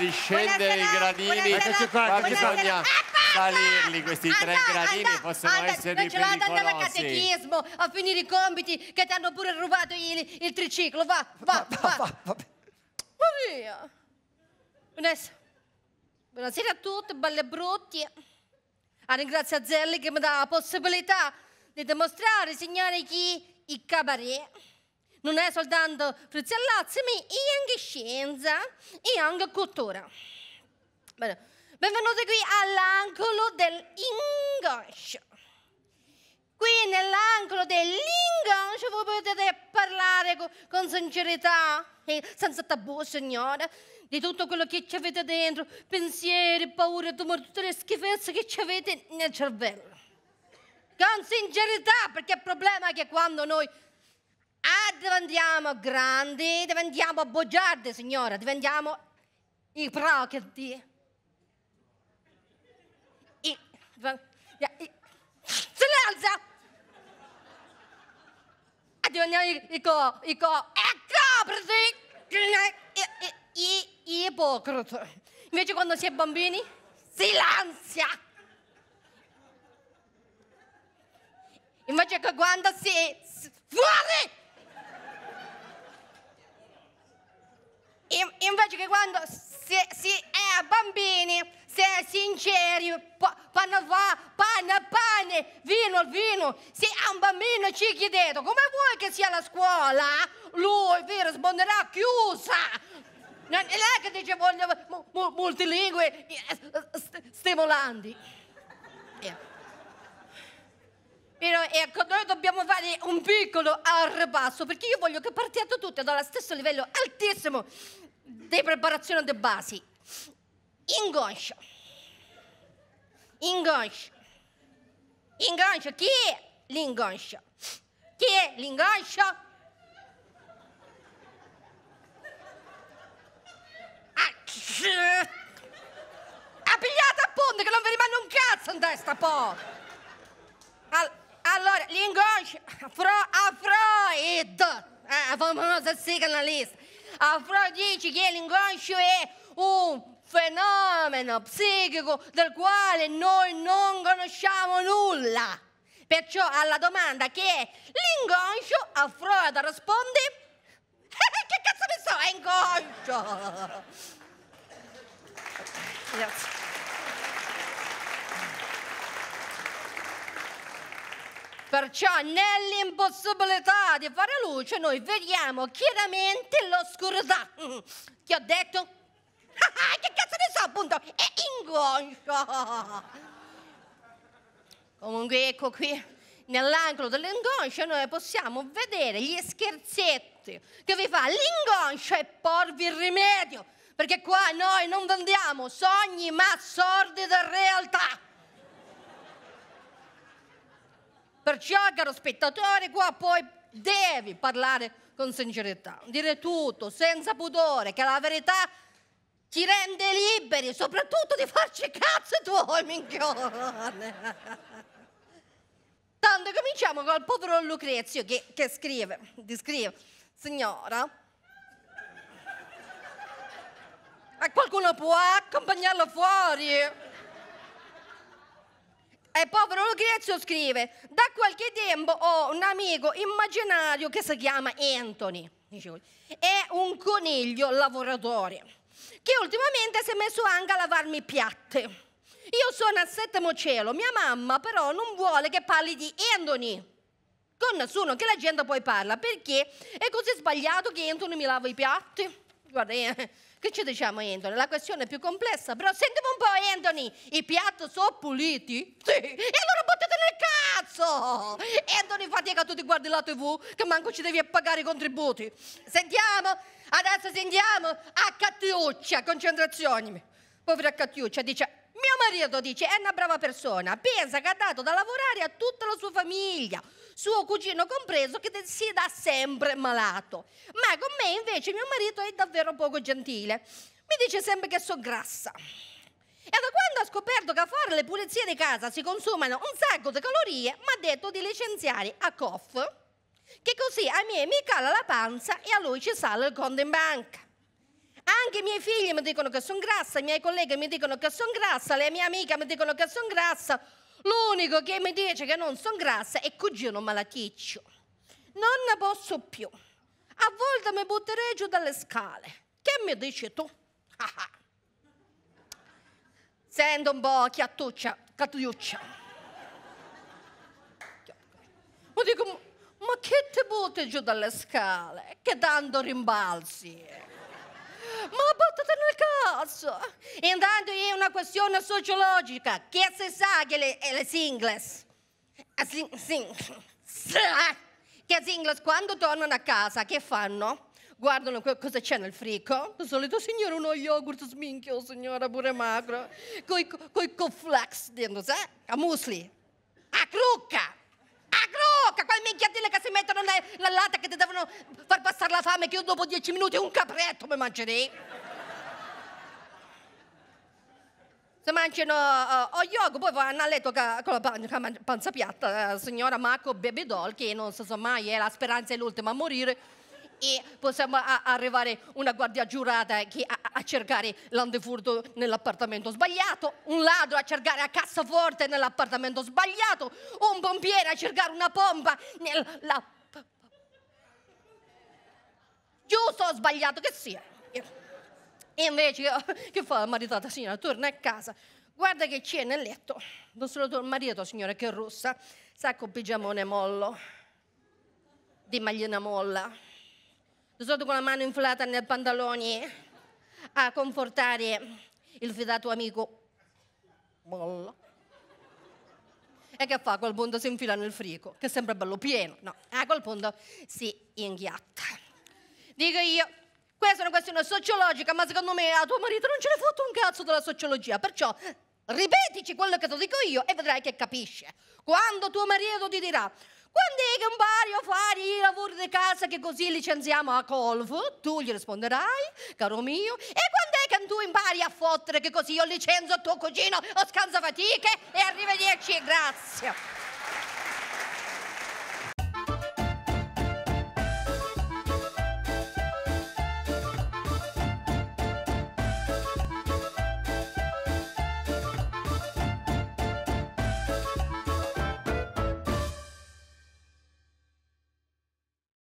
di scendere i gradini. Eccoci qua, eccoci qua. Bisogna salirli questi andà, tre gradini, andà, possono andà, essere pericolosi. Non ce l'ho andando al catechismo, a finire i compiti che ti hanno pure rubato il, il triciclo. Va, va, va. va, va, va. Ma buonasera a tutti, belle brutti. A ah, ringrazio a Zelli che mi dà la possibilità di dimostrare, segnare chi il cabaret. Non è soltanto Frizia lazio, ma è anche scienza e anche cultura. Bene. Benvenuti qui all'angolo dell'ingoscio. Qui nell'angolo dell'ingoscio voi potete parlare con sincerità e eh, senza tabù, Signore, di tutto quello che ci avete dentro, pensieri, paure, tumori, tutte le schifezze che ci avete nel cervello. Con sincerità, perché il problema è che quando noi Ah, diventiamo grandi, diventiamo bugiardi, signora, diventiamo i ipocriti. I, i, co, Diventiamo ico, ico, ipocriti! Ipocriti. Invece quando si è bambini, silenzio! Invece che quando si... Fuori! oggi che quando si, si è bambini, si è sinceri, panna va, panna, pane, vino, vino, se a un bambino ci chiedete come vuoi che sia la scuola, lui vi risponderà chiusa. Non è lei che dice voglio multilingue stimolanti. Però ecco, noi dobbiamo fare un piccolo al ribasso, perché io voglio che partiate tutte dallo stesso livello altissimo di preparazione di base. Ingonscio. Ingonscio. Ingonscio. Chi è l'ingonscio? Chi è l'ingonscio? Ah, ha pigliato a punto che non vi rimane un cazzo in testa, po'. All allora, l'ingonscio, afro, afroid, eh, famosa sigla lista. Afrodite che l'inconscio è un fenomeno psichico del quale noi non conosciamo nulla. Perciò alla domanda che è l'inconscio, Afrodite risponde che cazzo ne so, è inconscio! Grazie. Perciò nell'impossibilità di fare luce noi vediamo chiaramente l'oscurità. Ti mm-hmm. ho detto? che cazzo ne so appunto? È inconscio. Comunque ecco qui nell'angolo dell'inconscio noi possiamo vedere gli scherzetti che vi fa l'inconscio e porvi il rimedio, perché qua noi non vendiamo sogni ma sordi da realtà. Perciò, caro spettatore, qua poi devi parlare con sincerità, dire tutto senza pudore, che la verità ti rende liberi, soprattutto di farci cazzo tuoi, minchione. Tanto cominciamo col povero Lucrezio che, che scrive, descrive, signora, a qualcuno può accompagnarlo fuori? E povero Lucrezio scrive, da qualche tempo ho un amico immaginario che si chiama Anthony, è un coniglio lavoratore, che ultimamente si è messo anche a lavarmi i piatti. Io sono al settimo cielo, mia mamma però non vuole che parli di Anthony, con nessuno che la gente poi parla, perché è così sbagliato che Anthony mi lava i piatti. Guarda, eh, che ci diciamo Anthony? La questione è più complessa, però sentiamo un po' Anthony, i piatti sono puliti? Sì, e allora buttate nel cazzo! Anthony fatica, tu ti guardi la tv, che manco ci devi pagare i contributi. Sentiamo, adesso sentiamo, a Cattiuccia, concentrazioni. Povera Cattiuccia dice, mio marito dice è una brava persona, pensa che ha dato da lavorare a tutta la sua famiglia, suo cugino compreso che si dà sempre malato. Ma con me invece mio marito è davvero poco gentile. Mi dice sempre che sono grassa. E da quando ha scoperto che a fare le pulizie di casa si consumano un sacco di calorie, mi ha detto di licenziare a COF, che così a me mi cala la panza e a lui ci sale il conto in banca. Anche i miei figli mi dicono che sono grassa, i miei colleghi mi dicono che sono grassa, le mie amiche mi dicono che sono grassa. L'unico che mi dice che non sono grassa è cugino malaticcio. Non ne posso più. A volte mi butterei giù dalle scale. Che mi dici tu? Sento un po' chiattuccia, cattuccia. Ma dico, ma che ti butti giù dalle scale? Che tanto rimbalzi? Ma buttati nel cazzo! Intanto è una questione sociologica. Chi si sa che le, eh, le singles? Eh, sing, sing, che singles quando tornano a casa, che fanno? guardano cosa c'è nel frigo. Di solito, signore, uno yogurt sminchio, signora, pure macro. Con coi, coi flex dentro, sai? A musli. A crucca bocca, quelle minchiatine che si mettono nella latte che ti devono far passare la fame, che io dopo dieci minuti un capretto mi mangerei. Se mangiano uh, o yoga, poi vanno a letto ca, con la pan panza piatta, uh, signora Marco Bebedol, che non so mai, è eh, la speranza è l'ultima a morire e possiamo arrivare una guardia giurata che a, a cercare l'antifurto nell'appartamento sbagliato, un ladro a cercare la cassaforte nell'appartamento sbagliato, un pompiere a cercare una pompa nella... Giusto o sbagliato che sia. E invece oh, che fa la maritata signora? Torna a casa, guarda che c'è nel letto. Non solo il marito, signora, che è rossa, sacco con pigiamone mollo, di maglina molla sotto con la mano inflata nel pantalone a confortare il fidato amico. Molla. E che fa? A quel punto si infila nel frigo, che è sempre bello pieno. No, a quel punto si inghiatta. Dico io, questa è una questione sociologica, ma secondo me a tuo marito non ce l'ha fatto un cazzo della sociologia, perciò ripetici quello che ti dico io e vedrai che capisce. Quando tuo marito ti dirà quando è che impari a fare i lavori di casa che così licenziamo a colpo? Tu gli risponderai, caro mio. E quando è che tu impari a fottere che così io licenzio tuo cugino o scansa fatiche? E arrivederci grazie.